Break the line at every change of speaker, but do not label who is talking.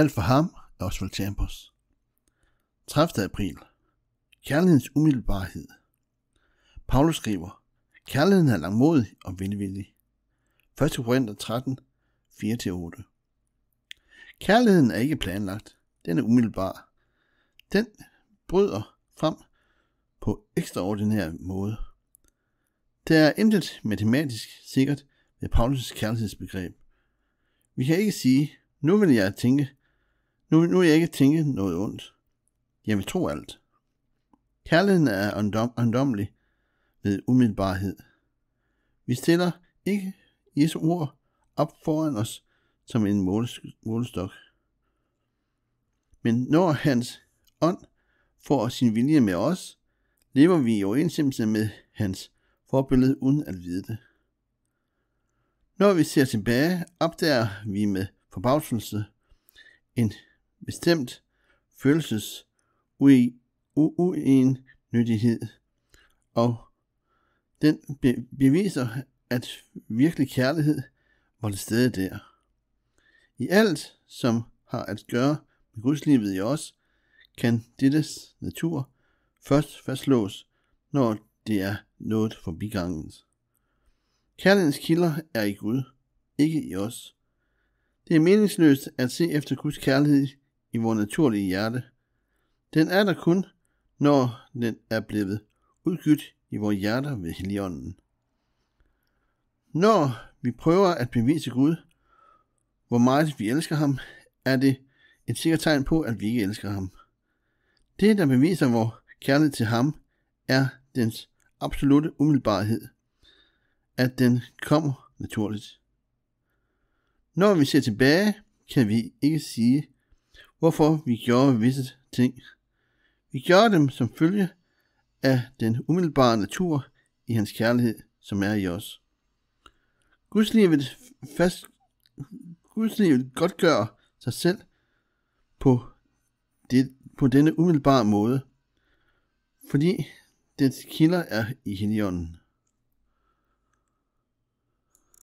Alt for ham er Oswald Chambers. 30. april. Kærlighedens umiddelbarhed. Paulus skriver, Kærligheden er langmodig og velvillig. 1. Korinther 13, 4-8. Kærligheden er ikke planlagt. Den er umiddelbar. Den bryder frem på ekstraordinær måde. Der er intet matematisk sikkert ved Paulus' kærlighedsbegreb. Vi kan ikke sige, nu vil jeg tænke nu, nu jeg ikke tænke noget ondt. Jeg vil tro alt. Kærligheden er undom, ved umiddelbarhed. Vi stiller ikke Jesu ord op foran os som en målestok. Men når hans ånd får sin vilje med os, lever vi i overensstemmelse med hans forbillede uden at vide det. Når vi ser tilbage, opdager vi med forbavselse en bestemt følelses uennyttighed, og den be- beviser, at virkelig kærlighed var det stede der. I alt, som har at gøre med gudslivet i os, kan dittes natur først fastslås, når det er noget forbigangens. Kærlighedens kilder er i Gud, ikke i os. Det er meningsløst at se efter Guds kærlighed i vores naturlige hjerte. Den er der kun, når den er blevet udgydt i vores hjerter ved heligånden. Når vi prøver at bevise Gud, hvor meget vi elsker ham, er det et sikkert tegn på, at vi ikke elsker ham. Det, der beviser vores kærlighed til ham, er dens absolute umiddelbarhed, at den kommer naturligt. Når vi ser tilbage, kan vi ikke sige, hvorfor vi gjorde visse ting. Vi gjorde dem som følge af den umiddelbare natur i hans kærlighed, som er i os. Gudslivet, fast, Gudslivet godgør sig selv på, det, på denne umiddelbare måde, fordi dets kilder er i heligånden.